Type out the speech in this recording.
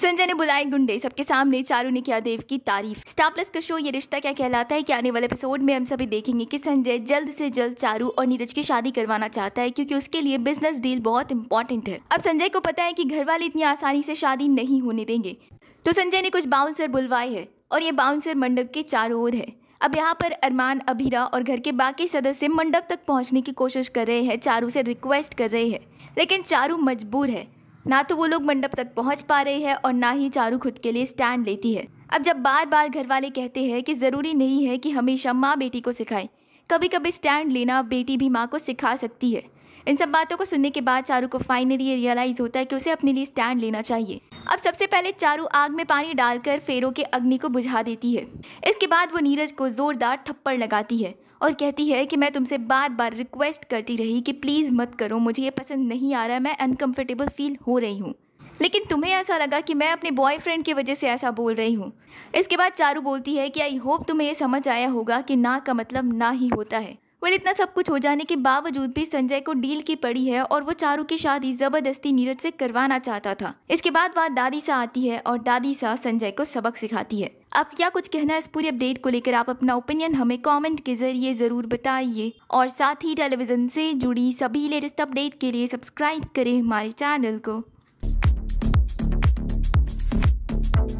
संजय ने बुलाए गुंडे सबके सामने चारू ने किया देव की तारीफ स्टार प्लस का शो ये रिश्ता क्या कहलाता है कि आने वाले एपिसोड में हम सभी देखेंगे कि संजय जल्द से जल्द चारू और नीरज की शादी करवाना चाहता है क्योंकि उसके लिए बिजनेस डील बहुत इंपॉर्टेंट है अब संजय को पता है की घर वाले इतनी आसानी से शादी नहीं होने देंगे तो संजय ने कुछ बाउंसर बुलवाए है और ये बाउंसर मंडप के चारों ओर है अब यहाँ पर अरमान अभीरा और घर के बाकी सदस्य मंडप तक पहुँचने की कोशिश कर रहे हैं चारू से रिक्वेस्ट कर रहे हैं लेकिन चारू मजबूर है ना तो वो लोग मंडप तक पहुंच पा रहे है और ना ही चारू खुद के लिए स्टैंड लेती है अब जब बार बार घर वाले कहते हैं कि ज़रूरी नहीं है कि हमेशा माँ बेटी को सिखाए कभी कभी स्टैंड लेना बेटी भी माँ को सिखा सकती है इन सब बातों को सुनने के बाद चारू को फाइनली ये रियलाइज़ होता है कि उसे अपने लिए स्टैंड लेना चाहिए अब सबसे पहले चारू आग में पानी डालकर फेरों के अग्नि को बुझा देती है इसके बाद वो नीरज को ज़ोरदार थप्पड़ लगाती है और कहती है कि मैं तुमसे बार बार रिक्वेस्ट करती रही कि प्लीज़ मत करो मुझे ये पसंद नहीं आ रहा मैं अनकम्फर्टेबल फील हो रही हूँ लेकिन तुम्हें ऐसा लगा कि मैं अपने बॉयफ्रेंड की वजह से ऐसा बोल रही हूँ इसके बाद चारू बोलती है कि आई होप तुम्हें ये समझ आया होगा कि ना का मतलब ना ही होता है वेल इतना सब कुछ हो जाने के बावजूद भी संजय को डील की पड़ी है और वो चारू की शादी जबरदस्ती नीरज से करवाना चाहता था इसके बाद बात दादी सा आती है और दादी सा संजय को सबक सिखाती है आप क्या कुछ कहना है इस पूरी अपडेट को लेकर आप अपना ओपिनियन हमें कमेंट के जरिए ज़रूर बताइए और साथ ही टेलीविज़न से जुड़ी सभी लेटेस्ट अपडेट के लिए सब्सक्राइब करें हमारे चैनल को